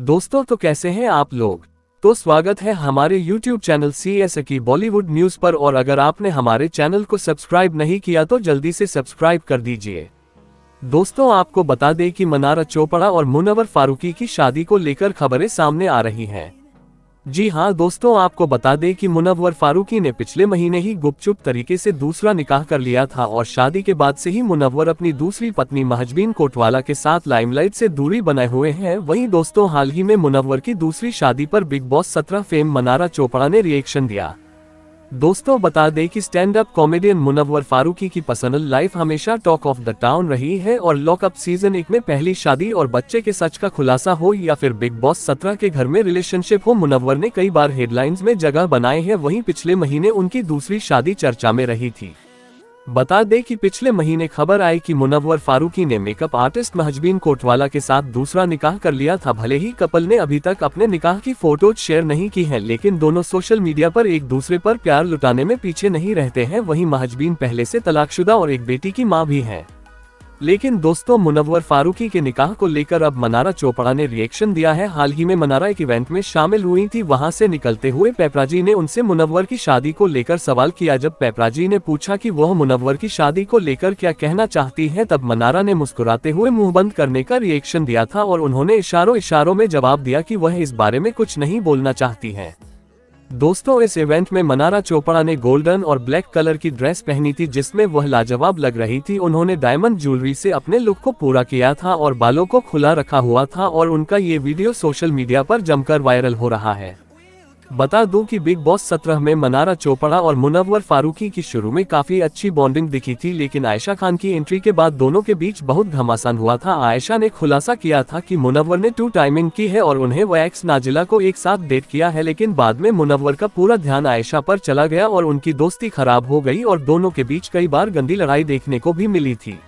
दोस्तों तो कैसे हैं आप लोग तो स्वागत है हमारे YouTube चैनल सी एस की बॉलीवुड न्यूज पर और अगर आपने हमारे चैनल को सब्सक्राइब नहीं किया तो जल्दी से सब्सक्राइब कर दीजिए दोस्तों आपको बता दें कि मनारा चोपड़ा और मुनवर फारूकी की शादी को लेकर खबरें सामने आ रही हैं जी हाँ दोस्तों आपको बता दें कि मुनव्वर फारूकी ने पिछले महीने ही गुपचुप तरीके से दूसरा निकाह कर लिया था और शादी के बाद से ही मुनव्वर अपनी दूसरी पत्नी महजबीन कोटवाला के साथ लाइमलाइट से दूरी बनाए हुए हैं वहीं दोस्तों हाल ही में मुनव्वर की दूसरी शादी पर बिग बॉस सत्रह फेम मनारा चोपड़ा ने रिएक्शन दिया दोस्तों बता दें कि stand up comedian Munawar Faruqui की पर्सनल लाइफ हमेशा टॉक ऑफ द टाउन रही है और लॉकअप सीजन एक में पहली शादी और बच्चे के सच का खुलासा हो या फिर बिग बॉस सत्रह के घर में रिलेशनशिप हो मुनव्वर ने कई बार हेडलाइंस में जगह बनाए हैं वहीं पिछले महीने उनकी दूसरी शादी चर्चा में रही थी बता दें कि पिछले महीने खबर आई कि मुनव्वर फारूकी ने मेकअप आर्टिस्ट महजबीन कोटवाला के साथ दूसरा निकाह कर लिया था भले ही कपल ने अभी तक अपने निकाह की फोटोज शेयर नहीं की हैं लेकिन दोनों सोशल मीडिया पर एक दूसरे पर प्यार लुटाने में पीछे नहीं रहते हैं वहीं महजबीन पहले से तलाकशुदा और एक बेटी की माँ भी हैं लेकिन दोस्तों मुनव्वर फारूकी के निकाह को लेकर अब मनारा चोपड़ा ने रिएक्शन दिया है हाल ही में मनारा एक इवेंट में शामिल हुई थी वहां से निकलते हुए पेपराजी ने उनसे मुनव्वर की शादी को लेकर सवाल किया जब पेपराजी ने पूछा कि वह मुनव्वर की शादी को लेकर क्या कहना चाहती है तब मनारा ने मुस्कुराते हुए मुंह बंद करने का रिएक्शन दिया था और उन्होंने इशारों इशारों में जवाब दिया की वह इस बारे में कुछ नहीं बोलना चाहती है दोस्तों इस इवेंट में मनारा चोपड़ा ने गोल्डन और ब्लैक कलर की ड्रेस पहनी थी जिसमें वह लाजवाब लग रही थी उन्होंने डायमंड ज्वेलरी से अपने लुक को पूरा किया था और बालों को खुला रखा हुआ था और उनका ये वीडियो सोशल मीडिया पर जमकर वायरल हो रहा है बता दूं कि बिग बॉस सत्रह में मनारा चोपड़ा और मुनव्वर फारूकी की शुरू में काफी अच्छी बॉन्डिंग दिखी थी लेकिन आयशा खान की एंट्री के बाद दोनों के बीच बहुत घमासान हुआ था आयशा ने खुलासा किया था कि मुनव्वर ने टू टाइमिंग की है और उन्हें वैक्स नाजिला को एक साथ डेट किया है लेकिन बाद में मुनव्वर का पूरा ध्यान आयशा आरोप चला गया और उनकी दोस्ती खराब हो गयी और दोनों के बीच कई बार गंदी लड़ाई देखने को भी मिली थी